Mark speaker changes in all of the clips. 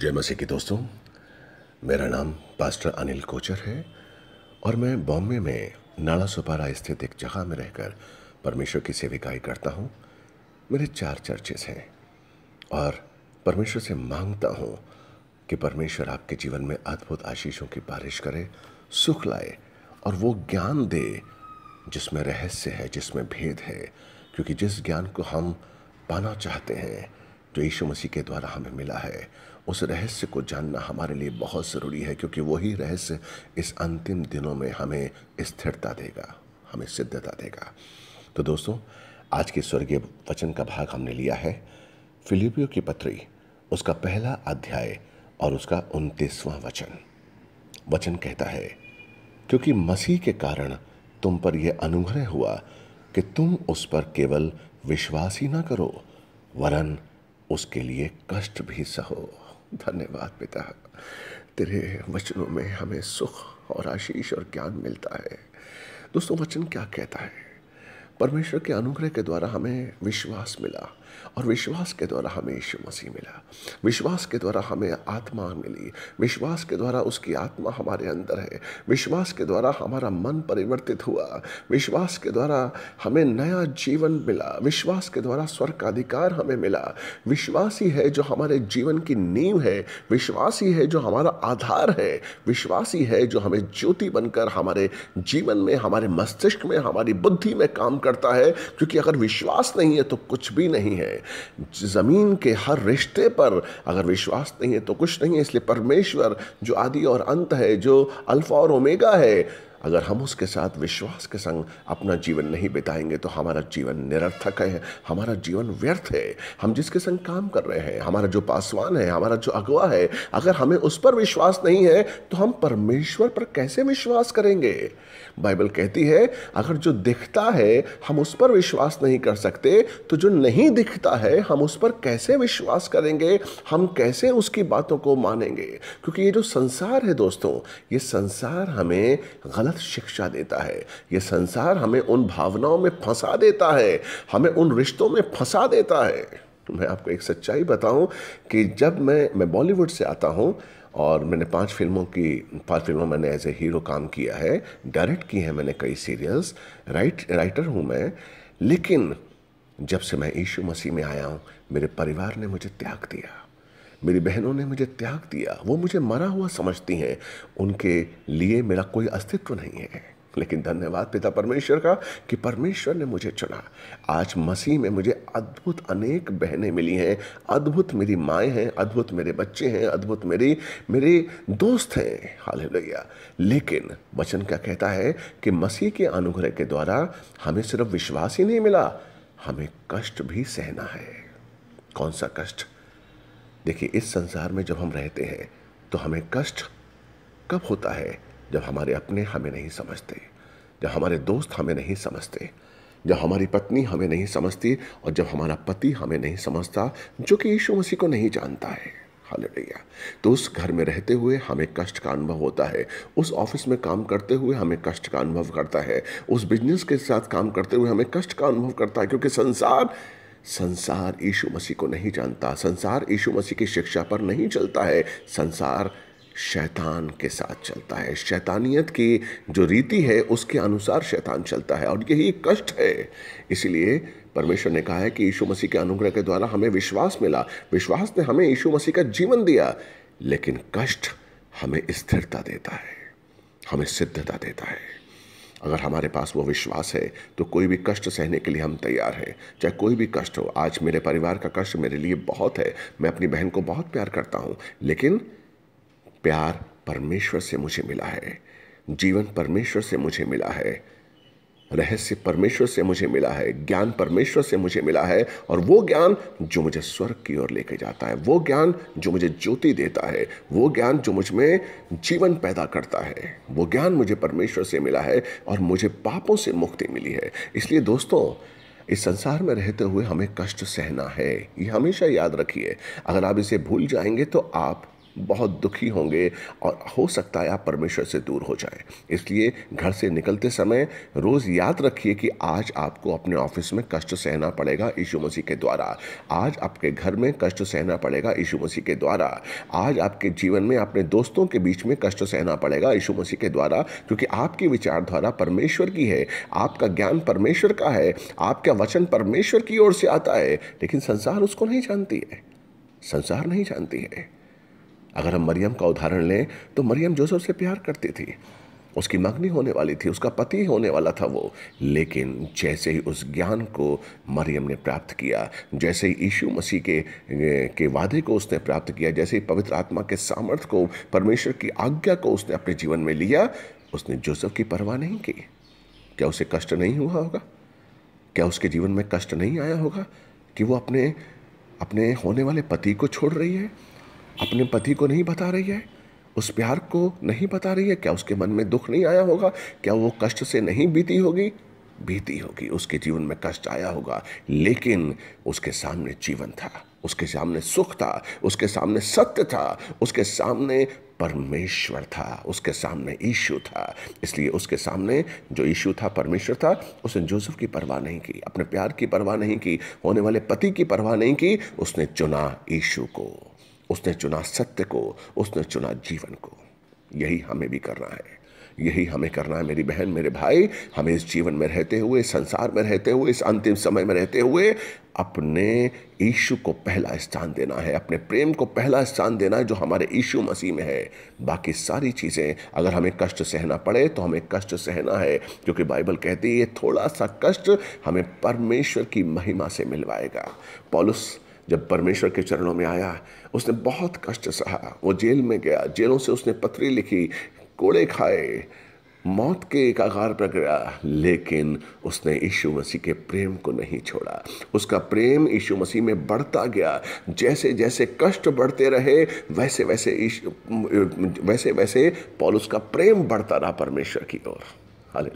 Speaker 1: जय मसीह की दोस्तों मेरा नाम पास्टर अनिल कोचर है और मैं बॉम्बे में नाला सुपारा स्थित एक जगह में रहकर परमेश्वर की सेविकाई करता हूँ मेरे चार चर्चेस हैं और परमेश्वर से मांगता हूँ कि परमेश्वर आपके जीवन में अद्भुत आशीषों की बारिश करे सुख लाए और वो ज्ञान दे जिसमें रहस्य है जिसमें भेद है क्योंकि जिस ज्ञान को हम पाना चाहते हैं जो यीशु मसीह के द्वारा हमें मिला है उस रहस्य को जानना हमारे लिए बहुत ज़रूरी है क्योंकि वही रहस्य इस अंतिम दिनों में हमें स्थिरता देगा हमें सिद्धता देगा तो दोस्तों आज के स्वर्गीय वचन का भाग हमने लिया है फिलिपियो की पत्री उसका पहला अध्याय और उसका उनतीसवां वचन वचन कहता है क्योंकि मसीह के कारण तुम पर यह अनुग्रह हुआ कि तुम उस पर केवल विश्वास ही ना करो वरन उसके लिए कष्ट भी सहो धन्यवाद पिता तेरे वचनों में हमें सुख और आशीष और ज्ञान मिलता है दोस्तों वचन क्या कहता है परमेश्वर के अनुग्रह के द्वारा हमें विश्वास मिला और विश्वास के द्वारा हमें यीशु मसीह मिला विश्वास के द्वारा हमें आत्मा मिली विश्वास के द्वारा उसकी आत्मा हमारे अंदर है विश्वास के द्वारा हमारा मन परिवर्तित हुआ विश्वास के द्वारा हमें नया जीवन मिला विश्वास के द्वारा स्वर्ग का अधिकार हमें मिला विश्वास ही है जो हमारे जीवन की नींव है विश्वास ही है जो हमारा आधार है विश्वास ही है जो हमें ज्योति बनकर हमारे जीवन में हमारे मस्तिष्क में हमारी बुद्धि में काम करता है क्योंकि अगर विश्वास नहीं है तो कुछ भी नहीं है है ज़मीन के हर रिश्ते पर अगर विश्वास नहीं है तो कुछ नहीं है इसलिए परमेश्वर जो आदि और अंत है जो अल्फ़ा और ओमेगा है अगर हम उसके साथ विश्वास के संग अपना जीवन नहीं बिताएंगे तो हमारा जीवन निरर्थक है हमारा जीवन व्यर्थ है हम जिसके संग काम कर रहे हैं हमारा जो पासवान है हमारा जो अगवा है अगर हमें उस पर विश्वास नहीं है तो हम परमेश्वर पर कैसे विश्वास करेंगे बाइबल कहती है अगर जो दिखता है हम उस पर विश्वास नहीं कर सकते तो जो नहीं दिखता है हम उस पर कैसे विश्वास करेंगे हम कैसे उसकी बातों को मानेंगे क्योंकि ये जो संसार है दोस्तों ये संसार हमें गलत गलत शिक्षा देता है ये संसार हमें उन भावनाओं में फंसा देता है हमें उन रिश्तों में फंसा देता है मैं आपको एक सच्चाई बताऊं कि जब मैं मैं बॉलीवुड से आता हूं और मैंने पांच फिल्मों की पांच फिल्मों मैंने एज ए हीरो काम किया है डायरेक्ट की है मैंने कई सीरियल्स राइट राइटर हूं मैं लेकिन जब से मैं यीशु मसीह में आया हूं मेरे परिवार ने मुझे त्याग दिया मेरी बहनों ने मुझे त्याग दिया वो मुझे मरा हुआ समझती हैं उनके लिए मेरा कोई अस्तित्व नहीं है लेकिन धन्यवाद पिता परमेश्वर का कि परमेश्वर ने मुझे चुना आज मसीह में मुझे अद्भुत अनेक बहनें मिली हैं अद्भुत मेरी माएँ हैं अद्भुत मेरे बच्चे हैं अद्भुत मेरी मेरे दोस्त हैं हाल लेकिन वचन क्या कहता है कि मसीह के अनुग्रह के द्वारा हमें सिर्फ विश्वास ही नहीं मिला हमें कष्ट भी सहना है कौन सा कष्ट देखिए इस संसार में जब हम रहते हैं तो हमें कष्ट कब होता है जब हमारे अपने हमें नहीं समझते जब हमारे दोस्त हमें नहीं समझते जब हमारी पत्नी हमें नहीं समझती और जब हमारा पति हमें नहीं समझता जो कि यीशु मसीह को नहीं जानता है भैया तो उस घर में रहते हुए हमें कष्ट का अनुभव होता है उस ऑफिस में काम करते हुए हमें कष्ट का अनुभव करता है उस बिजनेस के साथ काम करते हुए हमें कष्ट का अनुभव करता है क्योंकि संसार संसार यीशु मसीह को नहीं जानता संसार यीशु मसीह की शिक्षा पर नहीं चलता है संसार शैतान के साथ चलता है शैतानियत की जो रीति है उसके अनुसार शैतान चलता है और यही कष्ट है इसीलिए परमेश्वर ने कहा है कि यीशु मसीह के अनुग्रह के द्वारा हमें विश्वास मिला विश्वास ने हमें यीशु मसीह का जीवन दिया लेकिन कष्ट हमें स्थिरता देता है हमें सिद्धता देता है अगर हमारे पास वो विश्वास है तो कोई भी कष्ट सहने के लिए हम तैयार हैं चाहे कोई भी कष्ट हो आज मेरे परिवार का कष्ट मेरे लिए बहुत है मैं अपनी बहन को बहुत प्यार करता हूँ लेकिन प्यार परमेश्वर से मुझे मिला है जीवन परमेश्वर से मुझे मिला है रहस्य परमेश्वर से मुझे मिला है ज्ञान परमेश्वर से मुझे मिला है और वो ज्ञान जो मुझे स्वर्ग की ओर लेके जाता है वो ज्ञान जो मुझे ज्योति देता है वो ज्ञान जो मुझ में जीवन पैदा करता है वो ज्ञान मुझे परमेश्वर से मिला है और मुझे पापों से मुक्ति मिली है इसलिए दोस्तों इस संसार में रहते हुए हमें कष्ट सहना है ये हमेशा याद रखिए अगर आप इसे भूल जाएंगे तो आप बहुत दुखी होंगे और हो सकता है आप परमेश्वर से दूर हो जाएं इसलिए घर से निकलते समय रोज़ याद रखिए कि आज आपको अपने ऑफिस में कष्ट सहना पड़ेगा यीशु मसीह के द्वारा आज आपके घर में कष्ट सहना पड़ेगा यीशु मसीह के द्वारा आज आपके जीवन में अपने दोस्तों के बीच में कष्ट सहना पड़ेगा यीशु मसीह के द्वारा क्योंकि आपकी विचारधारा परमेश्वर की है आपका ज्ञान परमेश्वर का है आपका वचन परमेश्वर की ओर से आता है लेकिन संसार उसको नहीं जानती है संसार नहीं जानती है अगर हम मरियम का उदाहरण लें तो मरियम जोसेफ से प्यार करती थी उसकी मगनी होने वाली थी उसका पति होने वाला था वो लेकिन जैसे ही उस ज्ञान को मरियम ने प्राप्त किया जैसे ही यीशु मसीह के के वादे को उसने प्राप्त किया जैसे ही पवित्र आत्मा के सामर्थ्य को परमेश्वर की आज्ञा को उसने अपने जीवन में लिया उसने जोसेफ की परवाह नहीं की क्या उसे कष्ट नहीं हुआ होगा क्या उसके जीवन में कष्ट नहीं आया होगा कि वो अपने अपने होने वाले पति को छोड़ रही है अपने पति को नहीं बता रही है उस प्यार को नहीं बता रही है क्या उसके मन में दुख नहीं आया होगा क्या वो कष्ट से नहीं बीती होगी बीती होगी उसके जीवन में कष्ट आया होगा लेकिन उसके सामने जीवन था उसके सामने सुख था उसके सामने सत्य था उसके सामने परमेश्वर था उसके सामने ईशु था इसलिए उसके सामने जो ईशु था परमेश्वर था उसने जोसेफ की परवाह नहीं की अपने प्यार की परवाह नहीं की होने वाले पति की परवाह नहीं की उसने चुना ईशु को उसने चुना सत्य को उसने चुना जीवन को यही हमें भी करना है यही हमें करना है मेरी बहन मेरे भाई हमें इस जीवन में रहते हुए संसार में रहते हुए इस अंतिम समय में रहते हुए अपने ईशु को पहला स्थान देना है अपने प्रेम को पहला स्थान देना है जो हमारे ईशु मसीह में है बाकी सारी चीज़ें अगर हमें कष्ट सहना पड़े तो हमें कष्ट सहना है क्योंकि बाइबल कहती है थोड़ा सा कष्ट हमें परमेश्वर की महिमा से मिलवाएगा पॉलुस जब परमेश्वर के चरणों में आया उसने बहुत कष्ट सहा वो जेल में गया जेलों से उसने पत्री लिखी कोड़े खाए मौत के एक आकार पर गया लेकिन उसने यीशु मसीह के प्रेम को नहीं छोड़ा उसका प्रेम यीशु मसीह में बढ़ता गया जैसे जैसे कष्ट बढ़ते रहे वैसे वैसे वैसे वैसे पॉलुस का प्रेम बढ़ता रहा परमेश्वर की ओर हाल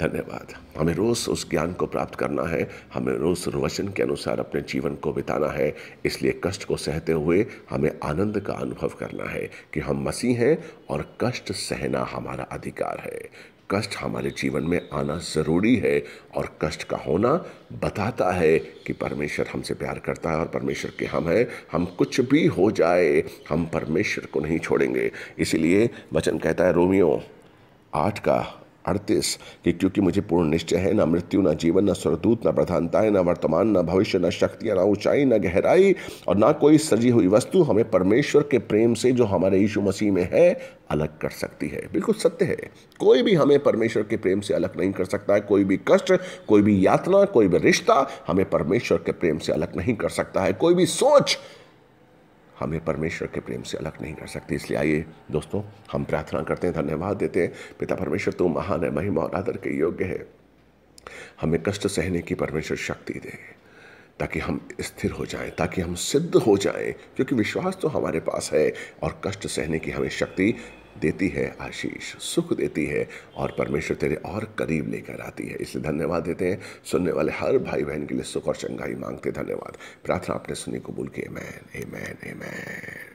Speaker 1: धन्यवाद हमें रोज़ उस ज्ञान को प्राप्त करना है हमें रोज़ वचन के अनुसार अपने जीवन को बिताना है इसलिए कष्ट को सहते हुए हमें आनंद का अनुभव करना है कि हम मसीह हैं और कष्ट सहना हमारा अधिकार है कष्ट हमारे जीवन में आना ज़रूरी है और कष्ट का होना बताता है कि परमेश्वर हमसे प्यार करता है और परमेश्वर के हम हैं हम कुछ भी हो जाए हम परमेश्वर को नहीं छोड़ेंगे इसीलिए वचन कहता है रोमियो आठ का अड़तीस कि क्योंकि मुझे पूर्ण निश्चय है ना मृत्यु ना जीवन ना स्वरदूत ना प्रधानताएं ना वर्तमान ना भविष्य ना शक्तियाँ ना ऊंचाई ना गहराई और ना कोई सजी हुई वस्तु हमें परमेश्वर के प्रेम से जो हमारे यीशु मसीह में है अलग कर सकती है बिल्कुल सत्य है कोई भी हमें परमेश्वर के प्रेम से अलग नहीं कर सकता है कोई भी कष्ट कोई भी यातना कोई भी रिश्ता हमें परमेश्वर के प्रेम से अलग नहीं कर सकता है कोई भी सोच हमें परमेश्वर के प्रेम से अलग नहीं कर सकती इसलिए आइए दोस्तों हम प्रार्थना करते हैं धन्यवाद देते हैं पिता परमेश्वर तू महान है महिमा और आदर के योग्य है हमें कष्ट सहने की परमेश्वर शक्ति दे ताकि हम स्थिर हो जाएं ताकि हम सिद्ध हो जाएं क्योंकि विश्वास तो हमारे पास है और कष्ट सहने की हमें शक्ति देती है आशीष सुख देती है और परमेश्वर तेरे और करीब लेकर आती है इसलिए धन्यवाद देते हैं सुनने वाले हर भाई बहन के लिए सुख और चंगाई मांगते धन्यवाद प्रार्थना आपने सुनी कबूल की मैन ए मैन ए मैन